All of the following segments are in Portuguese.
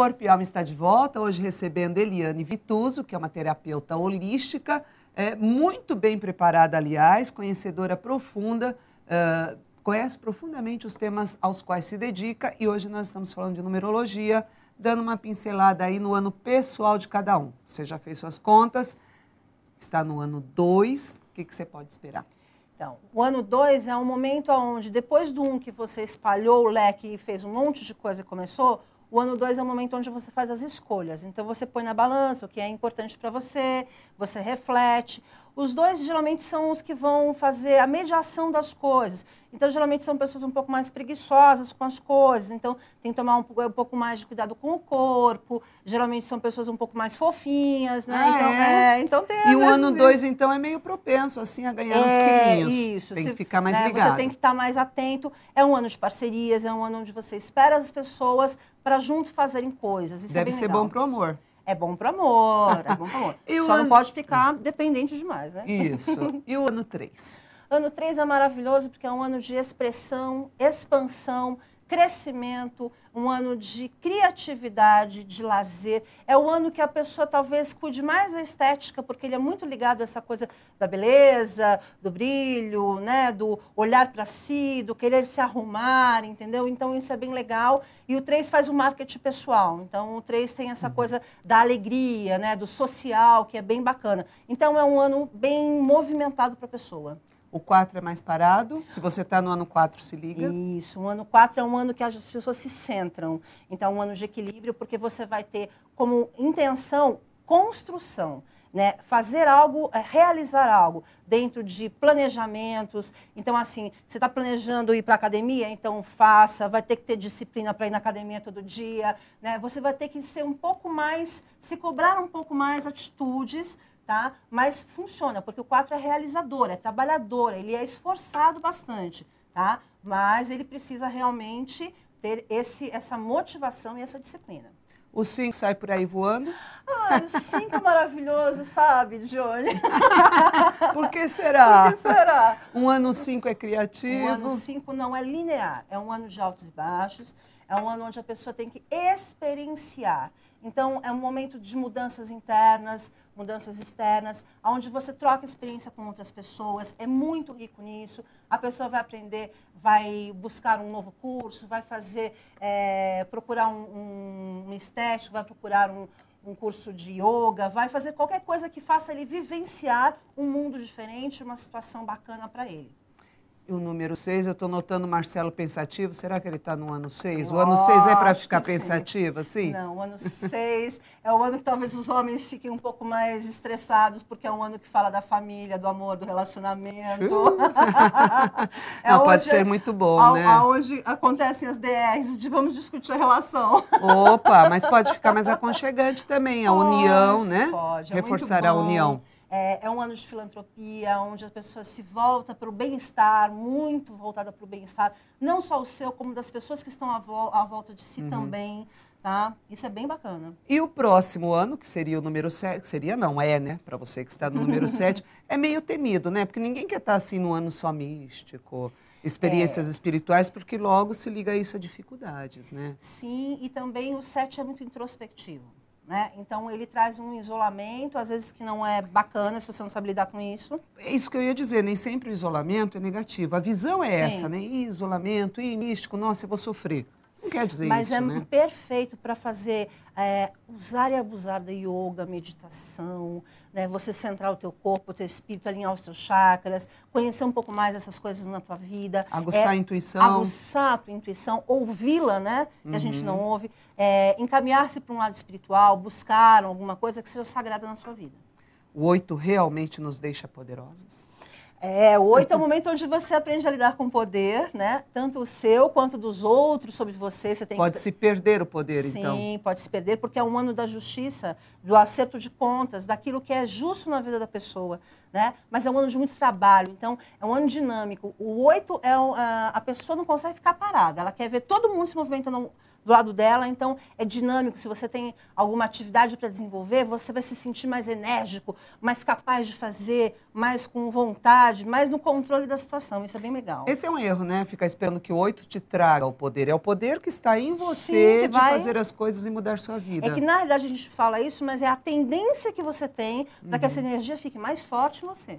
Corpo e Alma está de volta, hoje recebendo Eliane Vituso, que é uma terapeuta holística, é, muito bem preparada, aliás, conhecedora profunda, uh, conhece profundamente os temas aos quais se dedica e hoje nós estamos falando de numerologia, dando uma pincelada aí no ano pessoal de cada um. Você já fez suas contas, está no ano 2, o que, que você pode esperar? Então, o ano 2 é um momento onde, depois do 1 um que você espalhou o leque e fez um monte de coisa e começou, o ano 2 é o momento onde você faz as escolhas. Então, você põe na balança o que é importante para você, você reflete. Os dois geralmente são os que vão fazer a mediação das coisas. Então, geralmente são pessoas um pouco mais preguiçosas com as coisas. Então, tem que tomar um, um pouco mais de cuidado com o corpo. Geralmente são pessoas um pouco mais fofinhas, né? Ah, é? então, é? É, então tem, E o ano dois então, é meio propenso, assim, a ganhar é, uns quilinhos. Isso. Tem se, que ficar mais né, ligado. Você tem que estar tá mais atento. É um ano de parcerias, é um ano onde você espera as pessoas para junto fazerem coisas. Isso é Deve é ser legal. bom pro amor. É bom para amor, é bom para amor. Só ano... não pode ficar dependente demais, né? Isso. E o ano 3? Ano 3 é maravilhoso porque é um ano de expressão, expansão, crescimento, um ano de criatividade, de lazer. É o ano que a pessoa talvez cuide mais da estética, porque ele é muito ligado a essa coisa da beleza, do brilho, né, do olhar para si, do querer se arrumar, entendeu? Então isso é bem legal. E o 3 faz o marketing pessoal. Então o 3 tem essa uhum. coisa da alegria, né, do social, que é bem bacana. Então é um ano bem movimentado para a pessoa. O 4 é mais parado. Se você está no ano 4, se liga. Isso. O ano 4 é um ano que as pessoas se centram. Então, um ano de equilíbrio, porque você vai ter como intenção construção. Né, fazer algo, é, realizar algo dentro de planejamentos. Então, assim, você está planejando ir para a academia, então faça. Vai ter que ter disciplina para ir na academia todo dia. Né? Você vai ter que ser um pouco mais, se cobrar um pouco mais atitudes tá? Mas funciona, porque o 4 é realizador, é trabalhador, ele é esforçado bastante, tá? Mas ele precisa realmente ter esse, essa motivação e essa disciplina. O 5 sai por aí voando? Ai, o 5 é maravilhoso, sabe, Johnny? por que será? Por que será? Um ano 5 é criativo? Um ano 5 não é linear, é um ano de altos e baixos. É um ano onde a pessoa tem que experienciar. Então, é um momento de mudanças internas, mudanças externas, onde você troca experiência com outras pessoas, é muito rico nisso. A pessoa vai aprender, vai buscar um novo curso, vai fazer, é, procurar um, um estético, vai procurar um, um curso de yoga, vai fazer qualquer coisa que faça ele vivenciar um mundo diferente, uma situação bacana para ele o número 6, eu estou notando o Marcelo pensativo. Será que ele está no ano 6? O ano 6 é para ficar pensativo, assim? Não, o ano 6 é o ano que talvez os homens fiquem um pouco mais estressados, porque é um ano que fala da família, do amor, do relacionamento. é Não, pode ser muito bom, a, né? Onde acontecem as DRs de vamos discutir a relação. Opa, mas pode ficar mais aconchegante também, a pode, união, né? Pode, é Reforçar a união. É, é um ano de filantropia, onde a pessoa se volta para o bem-estar, muito voltada para o bem-estar, não só o seu, como das pessoas que estão à, vo à volta de si uhum. também. Tá? Isso é bem bacana. E o próximo ano, que seria o número 7, seria não, é, né? Para você que está no número 7, é meio temido, né? Porque ninguém quer estar tá, assim no ano só místico, experiências é. espirituais, porque logo se liga isso a dificuldades, né? Sim, e também o 7 é muito introspectivo. Né? Então ele traz um isolamento, às vezes que não é bacana se você não sabe lidar com isso. É isso que eu ia dizer, nem sempre o isolamento é negativo. A visão é Sim. essa, né? E isolamento, e místico, nossa, eu vou sofrer quer dizer mas é isso, é né? perfeito para fazer, é, usar e abusar da yoga, meditação, né? você centrar o teu corpo, o teu espírito, alinhar os teus chakras, conhecer um pouco mais essas coisas na tua vida. Aguçar é, a intuição. Aguçar a tua intuição, ouvi-la, né? Que uhum. a gente uhum. não ouve. É, Encaminhar-se para um lado espiritual, buscar alguma coisa que seja sagrada na sua vida. O oito realmente nos deixa poderosas? É, oito é o momento onde você aprende a lidar com o poder, né? Tanto o seu quanto dos outros sobre você. você tem pode que... se perder o poder, Sim, então. Sim, pode se perder, porque é um ano da justiça, do acerto de contas, daquilo que é justo na vida da pessoa né? Mas é um ano de muito trabalho, então é um ano dinâmico. O oito é a pessoa não consegue ficar parada, ela quer ver todo mundo se movimentando do lado dela, então é dinâmico. Se você tem alguma atividade para desenvolver, você vai se sentir mais enérgico, mais capaz de fazer, mais com vontade, mais no controle da situação. Isso é bem legal. Esse é um erro, né? Ficar esperando que o oito te traga o poder. É o poder que está em você Sim, de vai... fazer as coisas e mudar sua vida. É que na realidade a gente fala isso, mas é a tendência que você tem para uhum. que essa energia fique mais forte você.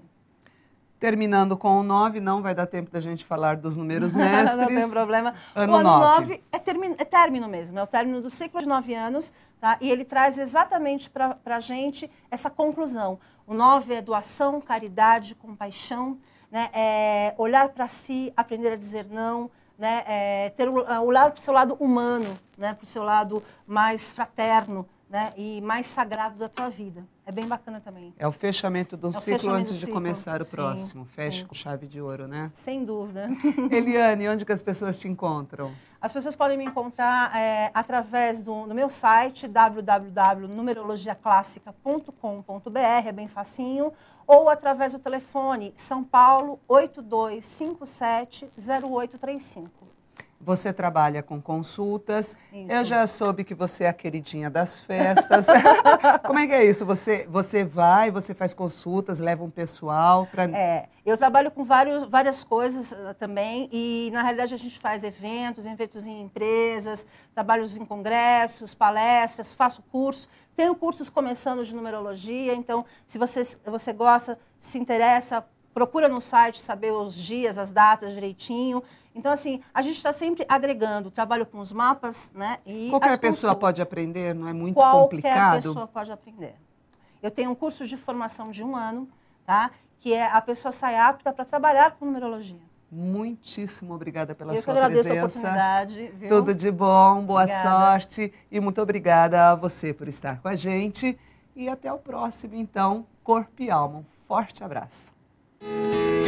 Terminando com o 9, não vai dar tempo da gente falar dos números mestres. não tem problema. Ano o ano 9, é, é término mesmo, é o término do ciclo de 9 anos, tá? e ele traz exatamente para a gente essa conclusão. O 9 é doação, caridade, compaixão, né? é olhar para si, aprender a dizer não, né? é ter o, o lado para o seu lado humano, né? para o seu lado mais fraterno, né, e mais sagrado da tua vida. É bem bacana também. É o fechamento é do é ciclo antes de ciclo. começar o próximo. Sim, Fecha sim. com chave de ouro, né? Sem dúvida. Eliane, onde que as pessoas te encontram? As pessoas podem me encontrar é, através do, do meu site www.numerologiaclassica.com.br, é bem facinho, ou através do telefone São Paulo 8257 0835. Você trabalha com consultas. Isso. Eu já soube que você é a queridinha das festas. Como é que é isso? Você, você vai, você faz consultas, leva um pessoal para. É, eu trabalho com vários, várias coisas ah, também e na realidade a gente faz eventos, eventos em empresas, trabalhos em congressos, palestras, faço curso. Tenho cursos começando de numerologia, então se você, você gosta, se interessa, procura no site saber os dias, as datas direitinho. Então, assim, a gente está sempre agregando trabalho com os mapas, né? E Qualquer pessoa pode aprender, não é muito Qualquer complicado? Qualquer pessoa pode aprender. Eu tenho um curso de formação de um ano, tá? Que é a pessoa sai apta para trabalhar com numerologia. Muitíssimo obrigada pela Eu sua agradeço presença. a oportunidade. Viu? Tudo de bom, boa obrigada. sorte e muito obrigada a você por estar com a gente. E até o próximo, então, Corpo e Alma. Um forte abraço. Música